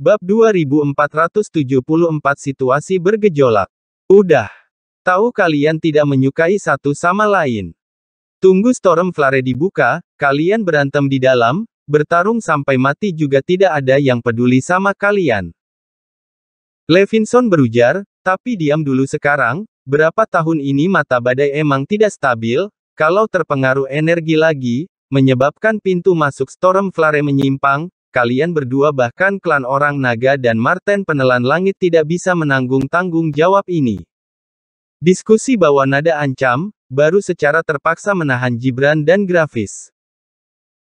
Bab 2474 Situasi Bergejolak. Udah. Tahu kalian tidak menyukai satu sama lain. Tunggu Flare dibuka, kalian berantem di dalam, bertarung sampai mati juga tidak ada yang peduli sama kalian. Levinson berujar, tapi diam dulu sekarang, berapa tahun ini mata badai emang tidak stabil, kalau terpengaruh energi lagi, menyebabkan pintu masuk Flare menyimpang, Kalian berdua bahkan klan orang naga dan Marten penelan langit tidak bisa menanggung tanggung jawab ini. Diskusi bahwa nada ancam, baru secara terpaksa menahan Jibran dan grafis.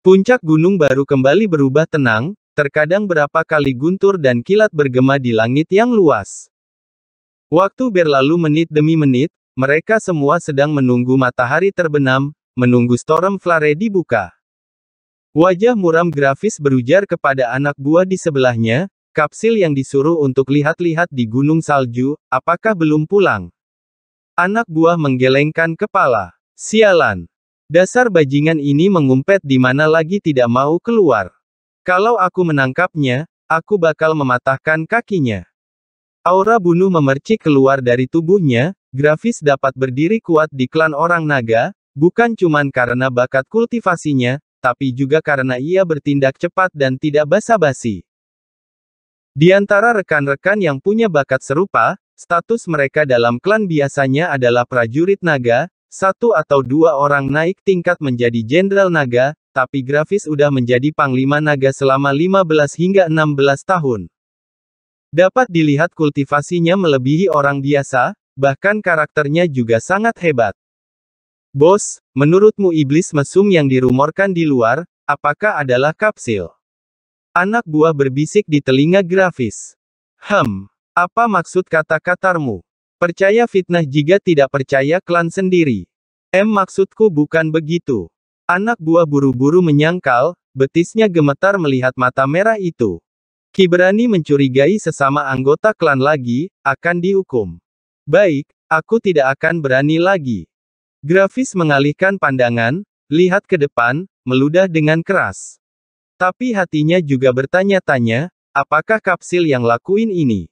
Puncak gunung baru kembali berubah tenang, terkadang berapa kali guntur dan kilat bergema di langit yang luas. Waktu berlalu menit demi menit, mereka semua sedang menunggu matahari terbenam, menunggu storm flare dibuka. Wajah muram grafis berujar kepada anak buah di sebelahnya, kapsil yang disuruh untuk lihat-lihat di gunung salju, apakah belum pulang? Anak buah menggelengkan kepala. Sialan. Dasar bajingan ini mengumpet di mana lagi tidak mau keluar. Kalau aku menangkapnya, aku bakal mematahkan kakinya. Aura bunuh memercik keluar dari tubuhnya, grafis dapat berdiri kuat di klan orang naga, bukan cuman karena bakat kultivasinya, tapi juga karena ia bertindak cepat dan tidak basa-basi. Di antara rekan-rekan yang punya bakat serupa, status mereka dalam klan biasanya adalah prajurit naga, satu atau dua orang naik tingkat menjadi jenderal naga, tapi grafis udah menjadi panglima naga selama 15 hingga 16 tahun. Dapat dilihat kultivasinya melebihi orang biasa, bahkan karakternya juga sangat hebat. Bos, menurutmu iblis mesum yang dirumorkan di luar, apakah adalah kapsil? Anak buah berbisik di telinga grafis. Hem, apa maksud kata-katarmu? Percaya fitnah jika tidak percaya klan sendiri. M maksudku bukan begitu. Anak buah buru-buru menyangkal, betisnya gemetar melihat mata merah itu. Kiberani mencurigai sesama anggota klan lagi, akan dihukum. Baik, aku tidak akan berani lagi. Grafis mengalihkan pandangan, lihat ke depan, meludah dengan keras. Tapi hatinya juga bertanya-tanya, apakah kapsil yang lakuin ini?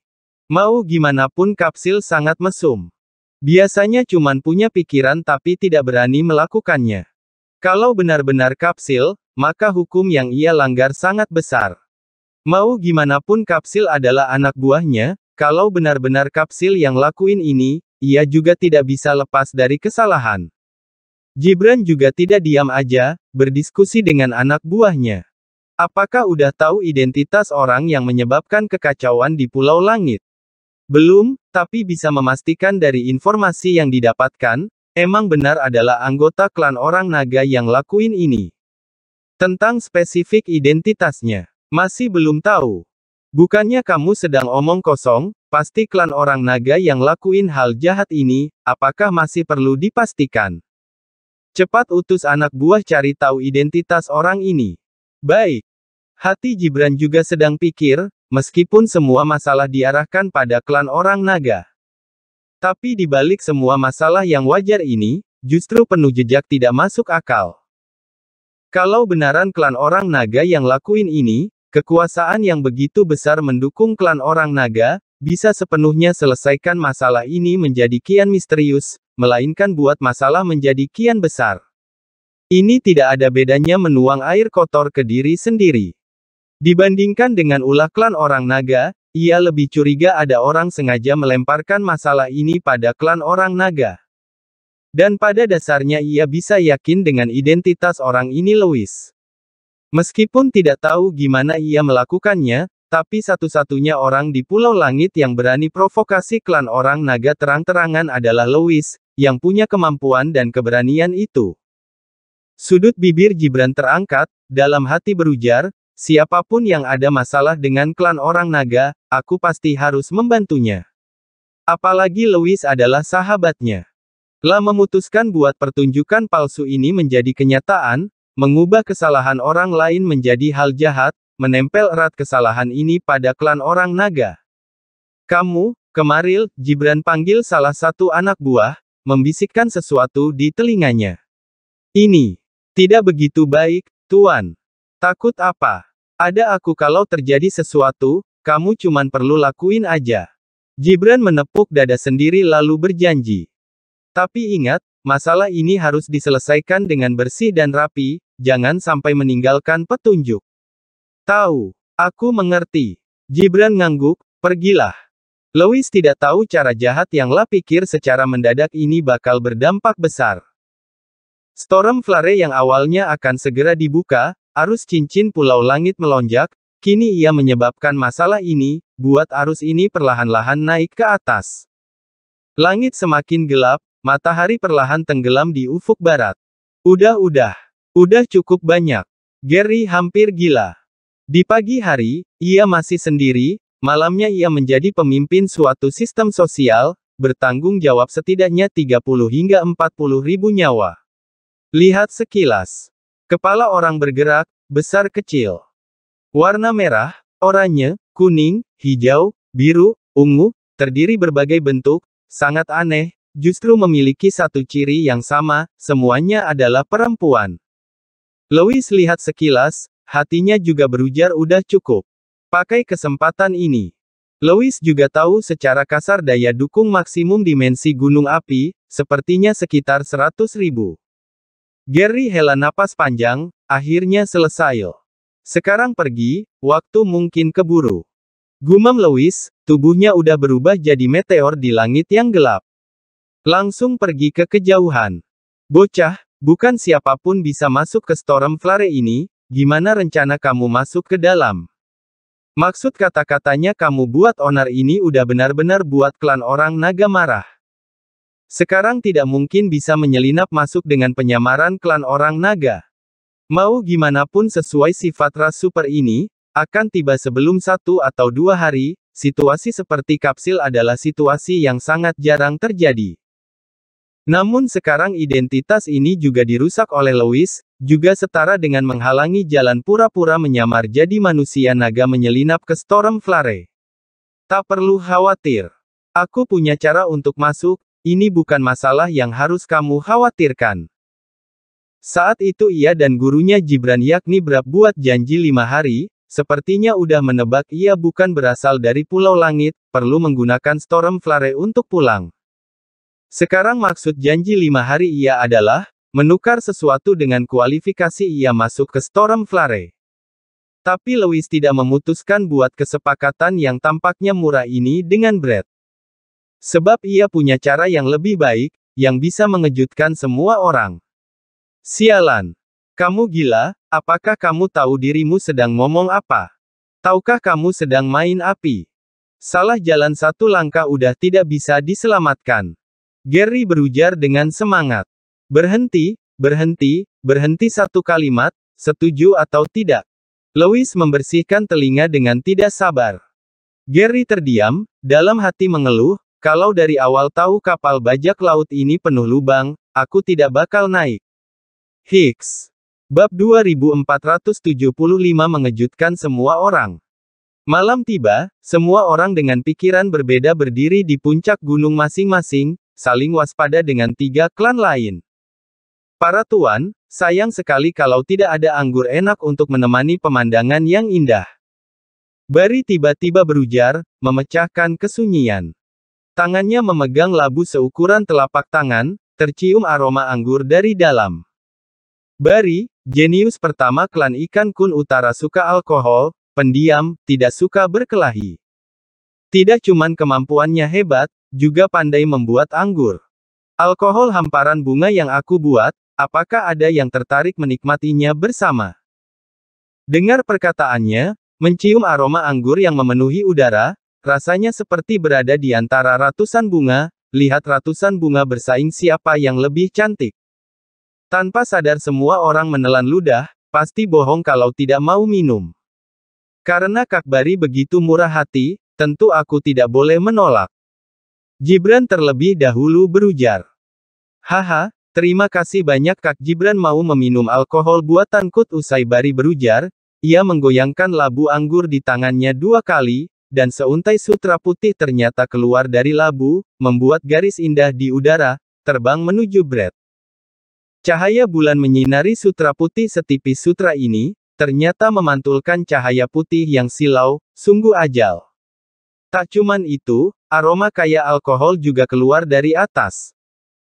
Mau gimana pun kapsil sangat mesum. Biasanya cuman punya pikiran tapi tidak berani melakukannya. Kalau benar-benar kapsil, maka hukum yang ia langgar sangat besar. Mau gimana pun kapsil adalah anak buahnya, kalau benar-benar kapsil yang lakuin ini, ia juga tidak bisa lepas dari kesalahan. Gibran juga tidak diam aja, berdiskusi dengan anak buahnya. Apakah udah tahu identitas orang yang menyebabkan kekacauan di Pulau Langit? Belum, tapi bisa memastikan dari informasi yang didapatkan, emang benar adalah anggota klan orang naga yang lakuin ini. Tentang spesifik identitasnya, masih belum tahu. Bukannya kamu sedang omong kosong, Pasti klan orang naga yang lakuin hal jahat ini, apakah masih perlu dipastikan? Cepat utus anak buah cari tahu identitas orang ini. Baik. Hati Gibran juga sedang pikir, meskipun semua masalah diarahkan pada klan orang naga. Tapi di balik semua masalah yang wajar ini, justru penuh jejak tidak masuk akal. Kalau benaran klan orang naga yang lakuin ini, kekuasaan yang begitu besar mendukung klan orang naga, bisa sepenuhnya selesaikan masalah ini menjadi kian misterius, melainkan buat masalah menjadi kian besar. Ini tidak ada bedanya menuang air kotor ke diri sendiri. Dibandingkan dengan ulah klan orang naga, ia lebih curiga ada orang sengaja melemparkan masalah ini pada klan orang naga. Dan pada dasarnya ia bisa yakin dengan identitas orang ini Louis. Meskipun tidak tahu gimana ia melakukannya, tapi satu-satunya orang di Pulau Langit yang berani provokasi klan orang naga terang-terangan adalah Louis, yang punya kemampuan dan keberanian itu. Sudut bibir Gibran terangkat, dalam hati berujar, siapapun yang ada masalah dengan klan orang naga, aku pasti harus membantunya. Apalagi Louis adalah sahabatnya. Lah memutuskan buat pertunjukan palsu ini menjadi kenyataan, mengubah kesalahan orang lain menjadi hal jahat, menempel erat kesalahan ini pada klan orang naga. Kamu, kemaril, Gibran panggil salah satu anak buah, membisikkan sesuatu di telinganya. Ini, tidak begitu baik, Tuan. Takut apa? Ada aku kalau terjadi sesuatu, kamu cuman perlu lakuin aja. Gibran menepuk dada sendiri lalu berjanji. Tapi ingat, masalah ini harus diselesaikan dengan bersih dan rapi, jangan sampai meninggalkan petunjuk. Tahu, aku mengerti. Gibran ngangguk, pergilah. Louis tidak tahu cara jahat yang La pikir secara mendadak ini bakal berdampak besar. Storm Flare yang awalnya akan segera dibuka, arus cincin pulau langit melonjak, kini ia menyebabkan masalah ini, buat arus ini perlahan-lahan naik ke atas. Langit semakin gelap, matahari perlahan tenggelam di ufuk barat. Udah-udah, udah cukup banyak. Gary hampir gila. Di pagi hari, ia masih sendiri, malamnya ia menjadi pemimpin suatu sistem sosial, bertanggung jawab setidaknya 30 hingga 40 ribu nyawa. Lihat sekilas. Kepala orang bergerak, besar kecil. Warna merah, oranye, kuning, hijau, biru, ungu, terdiri berbagai bentuk, sangat aneh, justru memiliki satu ciri yang sama, semuanya adalah perempuan. Louis lihat sekilas, Hatinya juga berujar udah cukup. Pakai kesempatan ini. Louis juga tahu secara kasar daya dukung maksimum dimensi gunung api, sepertinya sekitar 100 ribu. Gary hela napas panjang, akhirnya selesai. Sekarang pergi, waktu mungkin keburu. Gumam Louis, tubuhnya udah berubah jadi meteor di langit yang gelap. Langsung pergi ke kejauhan. Bocah, bukan siapapun bisa masuk ke Storm Flare ini, Gimana rencana kamu masuk ke dalam? Maksud kata-katanya kamu buat onar ini udah benar-benar buat klan orang naga marah. Sekarang tidak mungkin bisa menyelinap masuk dengan penyamaran klan orang naga. Mau gimana pun sesuai sifat ras super ini, akan tiba sebelum satu atau dua hari, situasi seperti kapsil adalah situasi yang sangat jarang terjadi. Namun sekarang identitas ini juga dirusak oleh Louis, juga setara dengan menghalangi jalan pura-pura menyamar jadi manusia naga menyelinap ke Storm Flare. Tak perlu khawatir. Aku punya cara untuk masuk, ini bukan masalah yang harus kamu khawatirkan. Saat itu ia dan gurunya Jibran yakni berat buat janji lima hari, sepertinya udah menebak ia bukan berasal dari Pulau Langit, perlu menggunakan Storm Flare untuk pulang. Sekarang maksud janji lima hari ia adalah, menukar sesuatu dengan kualifikasi ia masuk ke Flare. Tapi Lewis tidak memutuskan buat kesepakatan yang tampaknya murah ini dengan Brad. Sebab ia punya cara yang lebih baik, yang bisa mengejutkan semua orang. Sialan. Kamu gila, apakah kamu tahu dirimu sedang ngomong apa? Tahukah kamu sedang main api? Salah jalan satu langkah udah tidak bisa diselamatkan. Gary berujar dengan semangat. Berhenti, berhenti, berhenti satu kalimat, setuju atau tidak. Louis membersihkan telinga dengan tidak sabar. Gary terdiam, dalam hati mengeluh, kalau dari awal tahu kapal bajak laut ini penuh lubang, aku tidak bakal naik. Hicks. Bab 2475 mengejutkan semua orang. Malam tiba, semua orang dengan pikiran berbeda berdiri di puncak gunung masing-masing, saling waspada dengan tiga klan lain. Para tuan, sayang sekali kalau tidak ada anggur enak untuk menemani pemandangan yang indah. Bari tiba-tiba berujar, memecahkan kesunyian. Tangannya memegang labu seukuran telapak tangan, tercium aroma anggur dari dalam. Bari, jenius pertama klan ikan kun utara suka alkohol, pendiam, tidak suka berkelahi. Tidak cuman kemampuannya hebat, juga pandai membuat anggur. Alkohol hamparan bunga yang aku buat, apakah ada yang tertarik menikmatinya bersama? Dengar perkataannya, mencium aroma anggur yang memenuhi udara, rasanya seperti berada di antara ratusan bunga, lihat ratusan bunga bersaing siapa yang lebih cantik. Tanpa sadar semua orang menelan ludah, pasti bohong kalau tidak mau minum. Karena Kakbari begitu murah hati, tentu aku tidak boleh menolak. Jibran terlebih dahulu berujar. Haha, terima kasih banyak Kak Jibran mau meminum alkohol buatan Kut usai Bari berujar, ia menggoyangkan labu anggur di tangannya dua kali, dan seuntai sutra putih ternyata keluar dari labu, membuat garis indah di udara, terbang menuju Brett. Cahaya bulan menyinari sutra putih setipis sutra ini, ternyata memantulkan cahaya putih yang silau, sungguh ajal. Tak cuman itu, Aroma kaya alkohol juga keluar dari atas.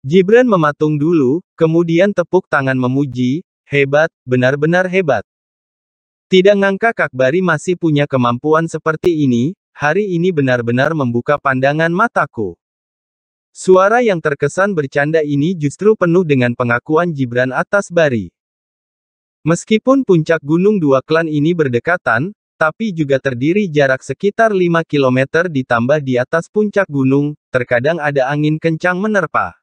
Gibran mematung dulu, kemudian tepuk tangan memuji, hebat, benar-benar hebat. Tidak ngangka Kakbari masih punya kemampuan seperti ini, hari ini benar-benar membuka pandangan mataku. Suara yang terkesan bercanda ini justru penuh dengan pengakuan Gibran atas Bari. Meskipun puncak gunung dua klan ini berdekatan, tapi juga terdiri jarak sekitar 5 km ditambah di atas puncak gunung, terkadang ada angin kencang menerpa.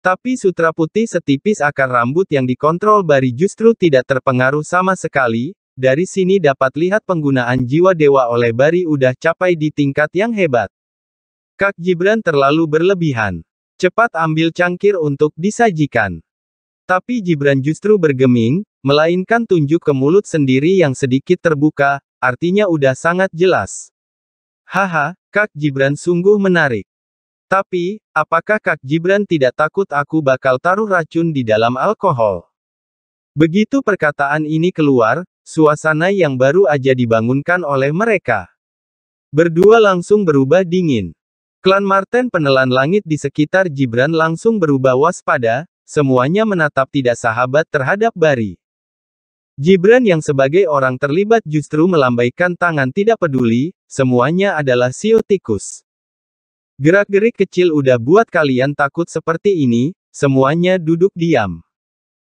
Tapi sutra putih setipis akar rambut yang dikontrol Bari justru tidak terpengaruh sama sekali, dari sini dapat lihat penggunaan jiwa dewa oleh Bari udah capai di tingkat yang hebat. Kak Jibran terlalu berlebihan. Cepat ambil cangkir untuk disajikan. Tapi Gibran justru bergeming, melainkan tunjuk ke mulut sendiri yang sedikit terbuka, artinya udah sangat jelas. Haha, Kak Gibran sungguh menarik. Tapi, apakah Kak Gibran tidak takut aku bakal taruh racun di dalam alkohol? Begitu perkataan ini keluar, suasana yang baru aja dibangunkan oleh mereka. Berdua langsung berubah dingin. Klan Marten penelan langit di sekitar Gibran langsung berubah waspada, Semuanya menatap tidak sahabat terhadap Bari. Gibran yang sebagai orang terlibat justru melambaikan tangan tidak peduli, semuanya adalah siu tikus. Gerak-gerik kecil udah buat kalian takut seperti ini, semuanya duduk diam.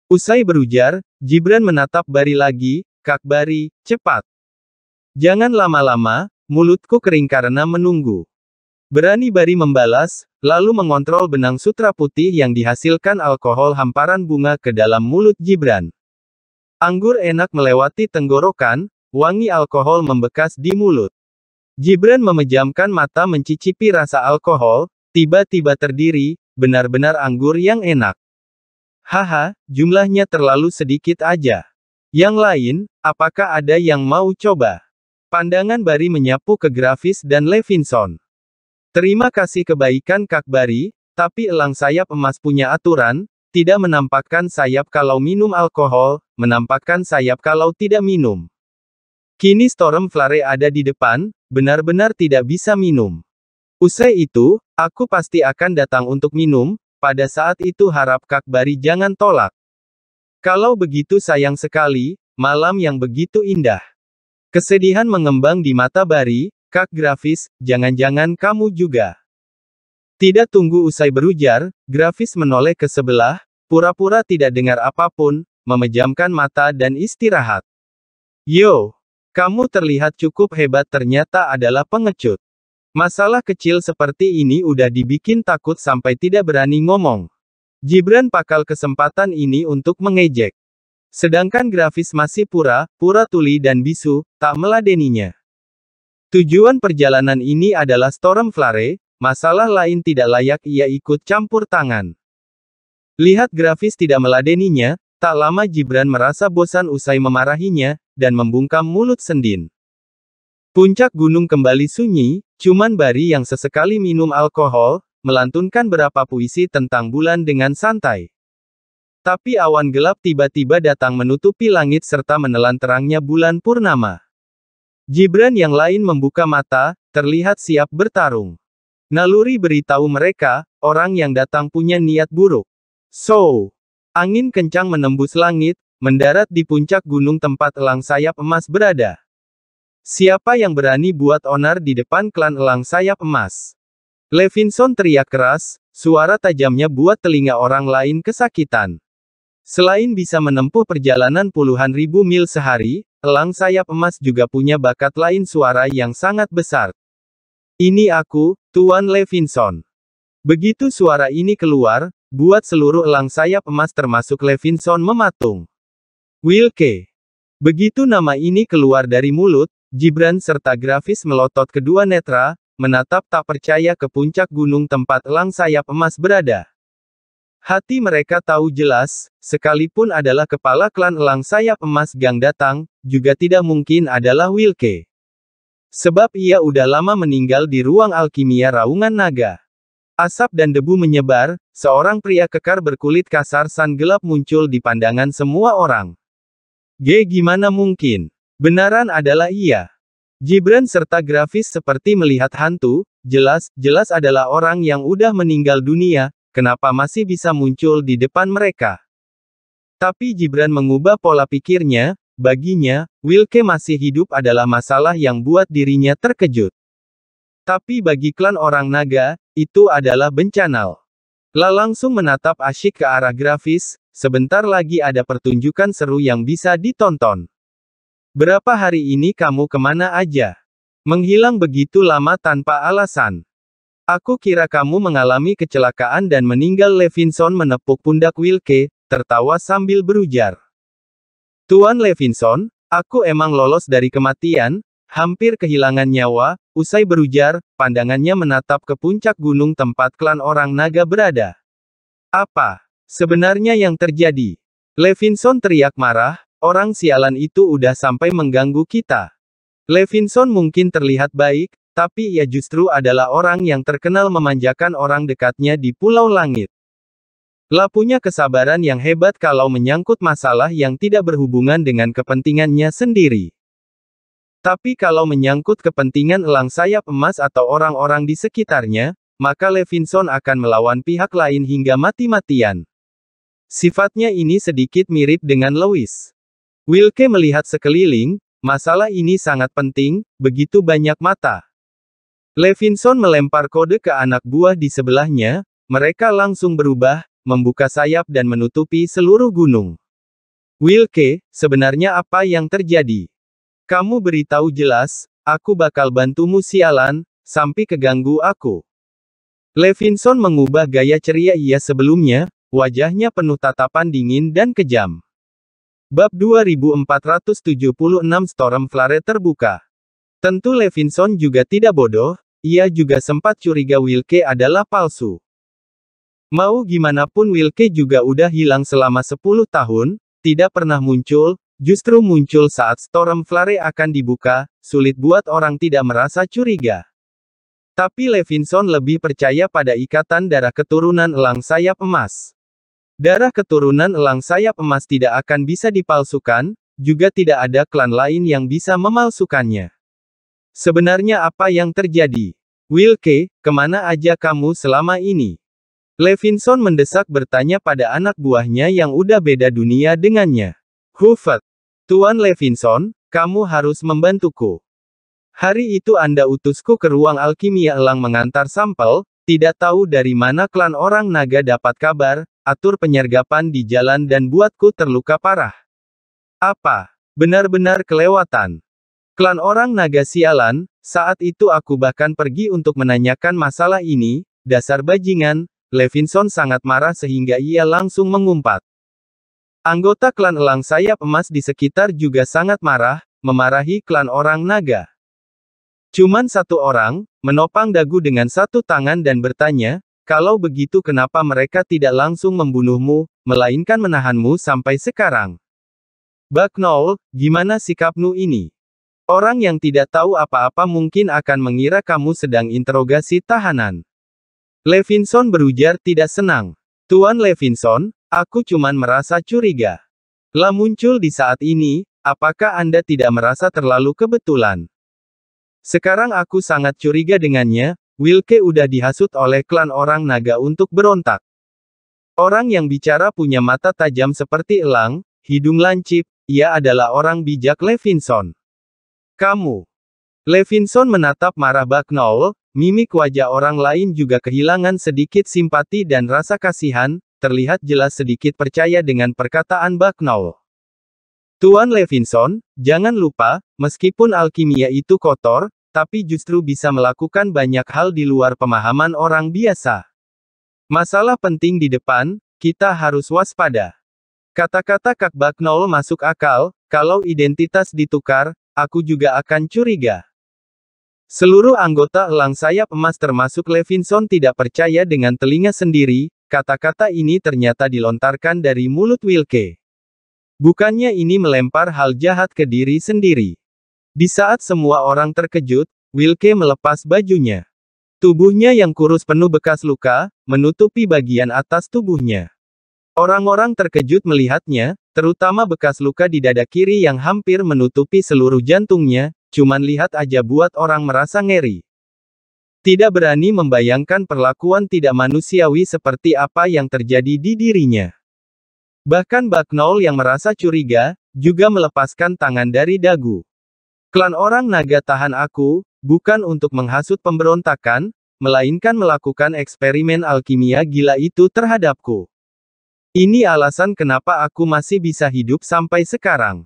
Usai berujar, Gibran menatap Bari lagi, Kak Bari, cepat. Jangan lama-lama, mulutku kering karena menunggu. Berani Bari membalas, lalu mengontrol benang sutra putih yang dihasilkan alkohol hamparan bunga ke dalam mulut Gibran. Anggur enak melewati tenggorokan, wangi alkohol membekas di mulut. Gibran memejamkan mata mencicipi rasa alkohol, tiba-tiba terdiri, benar-benar anggur yang enak. Haha, jumlahnya terlalu sedikit aja. Yang lain, apakah ada yang mau coba? Pandangan Bari menyapu ke grafis dan Levinson. Terima kasih kebaikan Kak Bari, tapi elang sayap emas punya aturan, tidak menampakkan sayap kalau minum alkohol, menampakkan sayap kalau tidak minum. Kini Storm Flare ada di depan, benar-benar tidak bisa minum. Usai itu, aku pasti akan datang untuk minum, pada saat itu harap Kak Bari jangan tolak. Kalau begitu sayang sekali, malam yang begitu indah. Kesedihan mengembang di mata Bari, Kak Grafis, jangan-jangan kamu juga. Tidak tunggu usai berujar, Grafis menoleh ke sebelah, pura-pura tidak dengar apapun, memejamkan mata dan istirahat. Yo, kamu terlihat cukup hebat ternyata adalah pengecut. Masalah kecil seperti ini udah dibikin takut sampai tidak berani ngomong. Gibran pakal kesempatan ini untuk mengejek. Sedangkan grafis masih pura, pura tuli dan bisu, tak meladeninya. Tujuan perjalanan ini adalah Flare, masalah lain tidak layak ia ikut campur tangan. Lihat grafis tidak meladeninya, tak lama Gibran merasa bosan usai memarahinya, dan membungkam mulut sendin. Puncak gunung kembali sunyi, cuman Bari yang sesekali minum alkohol, melantunkan berapa puisi tentang bulan dengan santai. Tapi awan gelap tiba-tiba datang menutupi langit serta menelan terangnya bulan purnama. Gibran yang lain membuka mata, terlihat siap bertarung. Naluri beritahu mereka, orang yang datang punya niat buruk. So, angin kencang menembus langit, mendarat di puncak gunung tempat elang sayap emas berada. Siapa yang berani buat onar di depan klan elang sayap emas? Levinson teriak keras, suara tajamnya buat telinga orang lain kesakitan. Selain bisa menempuh perjalanan puluhan ribu mil sehari, Elang sayap emas juga punya bakat lain suara yang sangat besar. Ini aku, Tuan Levinson. Begitu suara ini keluar, buat seluruh elang sayap emas termasuk Levinson mematung. Wilke. Begitu nama ini keluar dari mulut, Gibran serta grafis melotot kedua netra, menatap tak percaya ke puncak gunung tempat elang sayap emas berada. Hati mereka tahu jelas, sekalipun adalah kepala klan elang sayap emas gang datang, juga tidak mungkin adalah Wilke. Sebab ia udah lama meninggal di ruang alkimia raungan naga. Asap dan debu menyebar, seorang pria kekar berkulit kasar san gelap muncul di pandangan semua orang. G gimana mungkin? Benaran adalah ia. Jibran serta grafis seperti melihat hantu, jelas, jelas adalah orang yang udah meninggal dunia, Kenapa masih bisa muncul di depan mereka? Tapi Gibran mengubah pola pikirnya, baginya, Wilke masih hidup adalah masalah yang buat dirinya terkejut. Tapi bagi klan orang naga, itu adalah bencana. La langsung menatap asyik ke arah grafis, sebentar lagi ada pertunjukan seru yang bisa ditonton. Berapa hari ini kamu kemana aja? Menghilang begitu lama tanpa alasan. Aku kira kamu mengalami kecelakaan dan meninggal Levinson menepuk pundak Wilke, tertawa sambil berujar. Tuan Levinson, aku emang lolos dari kematian, hampir kehilangan nyawa, usai berujar, pandangannya menatap ke puncak gunung tempat klan orang naga berada. Apa? Sebenarnya yang terjadi? Levinson teriak marah, orang sialan itu udah sampai mengganggu kita. Levinson mungkin terlihat baik, tapi ia justru adalah orang yang terkenal memanjakan orang dekatnya di Pulau Langit. La punya kesabaran yang hebat kalau menyangkut masalah yang tidak berhubungan dengan kepentingannya sendiri. Tapi kalau menyangkut kepentingan elang sayap emas atau orang-orang di sekitarnya, maka Levinson akan melawan pihak lain hingga mati-matian. Sifatnya ini sedikit mirip dengan Lewis. Wilke melihat sekeliling, masalah ini sangat penting, begitu banyak mata. Levinson melempar kode ke anak buah di sebelahnya, mereka langsung berubah, membuka sayap dan menutupi seluruh gunung. Wilke, sebenarnya apa yang terjadi? Kamu beritahu jelas, aku bakal bantumu sialan, sampai keganggu aku. Levinson mengubah gaya ceria ia sebelumnya, wajahnya penuh tatapan dingin dan kejam. Bab 2476 Storm Flare terbuka. Tentu Levinson juga tidak bodoh, ia juga sempat curiga Wilke adalah palsu. Mau gimana pun Wilke juga udah hilang selama 10 tahun, tidak pernah muncul, justru muncul saat Flare akan dibuka, sulit buat orang tidak merasa curiga. Tapi Levinson lebih percaya pada ikatan darah keturunan elang sayap emas. Darah keturunan elang sayap emas tidak akan bisa dipalsukan, juga tidak ada klan lain yang bisa memalsukannya. Sebenarnya apa yang terjadi? Wilke, kemana aja kamu selama ini? Levinson mendesak bertanya pada anak buahnya yang udah beda dunia dengannya. Hufat, Tuan Levinson, kamu harus membantuku. Hari itu Anda utusku ke ruang alkimia elang mengantar sampel, tidak tahu dari mana klan orang naga dapat kabar, atur penyergapan di jalan dan buatku terluka parah. Apa? Benar-benar kelewatan. Klan orang naga sialan, saat itu aku bahkan pergi untuk menanyakan masalah ini, dasar bajingan, Levinson sangat marah sehingga ia langsung mengumpat. Anggota klan elang sayap emas di sekitar juga sangat marah, memarahi klan orang naga. Cuman satu orang, menopang dagu dengan satu tangan dan bertanya, kalau begitu kenapa mereka tidak langsung membunuhmu, melainkan menahanmu sampai sekarang? Bak gimana sikapmu ini? Orang yang tidak tahu apa-apa mungkin akan mengira kamu sedang interogasi tahanan. Levinson berujar tidak senang. Tuan Levinson, aku cuman merasa curiga. Lah muncul di saat ini, apakah Anda tidak merasa terlalu kebetulan? Sekarang aku sangat curiga dengannya, Wilke udah dihasut oleh klan orang naga untuk berontak. Orang yang bicara punya mata tajam seperti elang, hidung lancip, ia adalah orang bijak Levinson. Kamu. Levinson menatap marah Bucknell, mimik wajah orang lain juga kehilangan sedikit simpati dan rasa kasihan, terlihat jelas sedikit percaya dengan perkataan Bucknell. Tuan Levinson, jangan lupa, meskipun alkimia itu kotor, tapi justru bisa melakukan banyak hal di luar pemahaman orang biasa. Masalah penting di depan, kita harus waspada. Kata-kata Kak Baknol masuk akal, kalau identitas ditukar, aku juga akan curiga. Seluruh anggota elang sayap emas termasuk Levinson tidak percaya dengan telinga sendiri, kata-kata ini ternyata dilontarkan dari mulut Wilke. Bukannya ini melempar hal jahat ke diri sendiri. Di saat semua orang terkejut, Wilke melepas bajunya. Tubuhnya yang kurus penuh bekas luka, menutupi bagian atas tubuhnya. Orang-orang terkejut melihatnya, terutama bekas luka di dada kiri yang hampir menutupi seluruh jantungnya, cuman lihat aja buat orang merasa ngeri. Tidak berani membayangkan perlakuan tidak manusiawi seperti apa yang terjadi di dirinya. Bahkan Baknol yang merasa curiga, juga melepaskan tangan dari dagu. Klan orang naga tahan aku, bukan untuk menghasut pemberontakan, melainkan melakukan eksperimen alkimia gila itu terhadapku. Ini alasan kenapa aku masih bisa hidup sampai sekarang.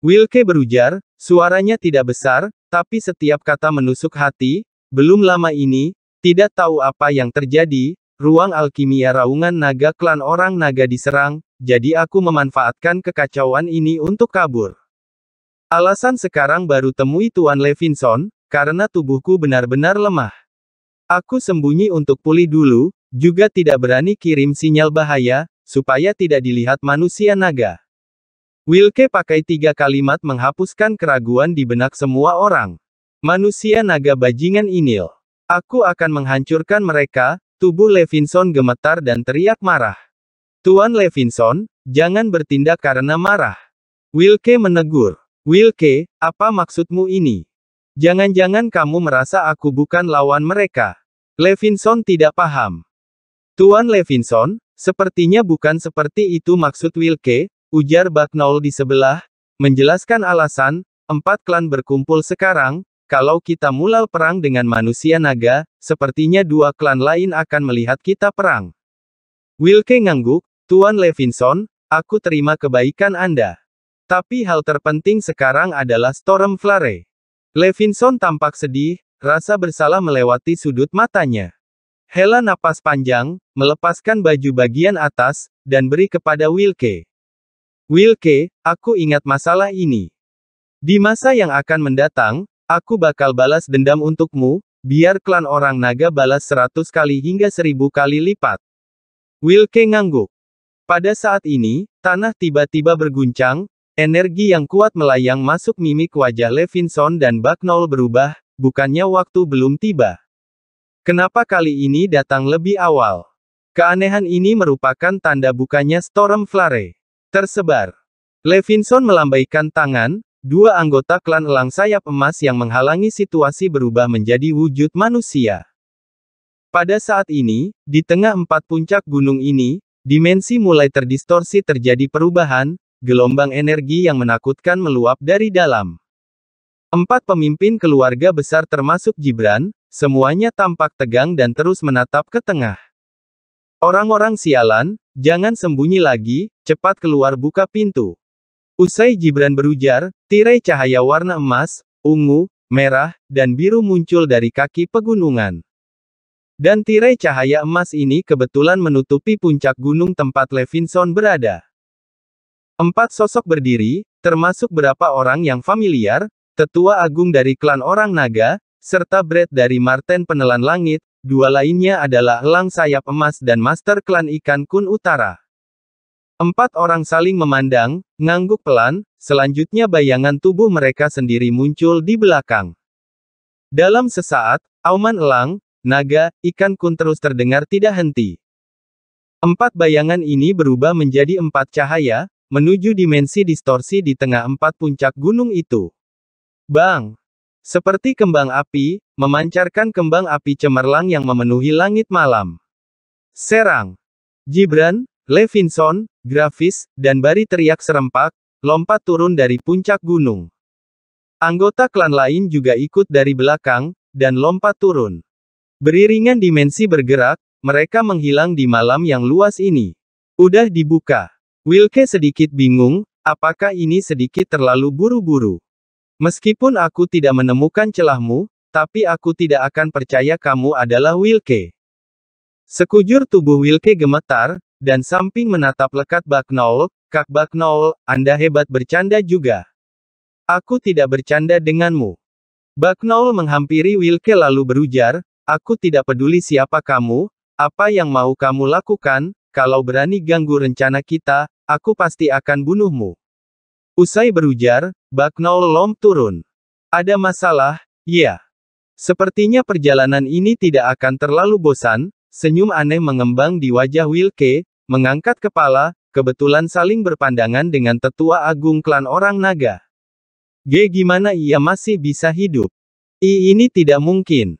Wilke berujar, suaranya tidak besar, tapi setiap kata menusuk hati, belum lama ini, tidak tahu apa yang terjadi, ruang alkimia raungan naga klan orang naga diserang, jadi aku memanfaatkan kekacauan ini untuk kabur. Alasan sekarang baru temui Tuan Levinson, karena tubuhku benar-benar lemah. Aku sembunyi untuk pulih dulu, juga tidak berani kirim sinyal bahaya, supaya tidak dilihat manusia naga. Wilke pakai tiga kalimat menghapuskan keraguan di benak semua orang. Manusia naga bajingan inil. Aku akan menghancurkan mereka, tubuh Levinson gemetar dan teriak marah. Tuan Levinson, jangan bertindak karena marah. Wilke menegur. Wilke, apa maksudmu ini? Jangan-jangan kamu merasa aku bukan lawan mereka. Levinson tidak paham. Tuan Levinson, sepertinya bukan seperti itu maksud Wilke, ujar Bucknell di sebelah, menjelaskan alasan, empat klan berkumpul sekarang, kalau kita mulai perang dengan manusia naga, sepertinya dua klan lain akan melihat kita perang. Wilke ngangguk, Tuan Levinson, aku terima kebaikan Anda. Tapi hal terpenting sekarang adalah Storm Flare. Levinson tampak sedih, rasa bersalah melewati sudut matanya. Hela napas panjang, melepaskan baju bagian atas, dan beri kepada Wilke. Wilke, aku ingat masalah ini. Di masa yang akan mendatang, aku bakal balas dendam untukmu, biar klan orang naga balas seratus kali hingga seribu kali lipat. Wilke ngangguk. Pada saat ini, tanah tiba-tiba berguncang, energi yang kuat melayang masuk mimik wajah Levinson dan Bucknell berubah, bukannya waktu belum tiba. Kenapa kali ini datang lebih awal? Keanehan ini merupakan tanda bukanya Storm Flare. Tersebar. Levinson melambaikan tangan, dua anggota klan elang sayap emas yang menghalangi situasi berubah menjadi wujud manusia. Pada saat ini, di tengah empat puncak gunung ini, dimensi mulai terdistorsi terjadi perubahan, gelombang energi yang menakutkan meluap dari dalam. Empat pemimpin keluarga besar termasuk Gibran, semuanya tampak tegang dan terus menatap ke tengah. Orang-orang sialan, jangan sembunyi lagi, cepat keluar buka pintu. Usai Gibran berujar, tirai cahaya warna emas, ungu, merah, dan biru muncul dari kaki pegunungan. Dan tirai cahaya emas ini kebetulan menutupi puncak gunung tempat Levinson berada. Empat sosok berdiri, termasuk berapa orang yang familiar, tetua agung dari klan orang naga, serta Brett dari Marten Penelan Langit, dua lainnya adalah Elang Sayap Emas dan Master Klan Ikan Kun Utara. Empat orang saling memandang, ngangguk pelan, selanjutnya bayangan tubuh mereka sendiri muncul di belakang. Dalam sesaat, auman elang, naga, ikan kun terus terdengar tidak henti. Empat bayangan ini berubah menjadi empat cahaya, menuju dimensi distorsi di tengah empat puncak gunung itu. Bang! Seperti kembang api, memancarkan kembang api cemerlang yang memenuhi langit malam. Serang! Gibran, Levinson, Grafis, dan Bari teriak serempak, lompat turun dari puncak gunung. Anggota klan lain juga ikut dari belakang, dan lompat turun. Beriringan dimensi bergerak, mereka menghilang di malam yang luas ini. Udah dibuka. Wilke sedikit bingung, apakah ini sedikit terlalu buru-buru. Meskipun aku tidak menemukan celahmu, tapi aku tidak akan percaya kamu adalah Wilke. Sekujur tubuh Wilke gemetar, dan samping menatap lekat Baknol, Kak Baknol, Anda hebat bercanda juga. Aku tidak bercanda denganmu. Baknol menghampiri Wilke lalu berujar, aku tidak peduli siapa kamu, apa yang mau kamu lakukan, kalau berani ganggu rencana kita, aku pasti akan bunuhmu. Usai berujar, Baknau Lom turun. Ada masalah, ya. Sepertinya perjalanan ini tidak akan terlalu bosan, senyum aneh mengembang di wajah Wilke, mengangkat kepala, kebetulan saling berpandangan dengan tetua agung klan orang naga. G gimana ia masih bisa hidup? I ini tidak mungkin.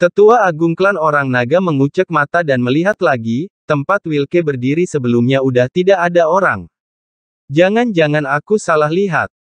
Tetua agung klan orang naga mengucek mata dan melihat lagi, tempat Wilke berdiri sebelumnya udah tidak ada orang. Jangan-jangan aku salah lihat.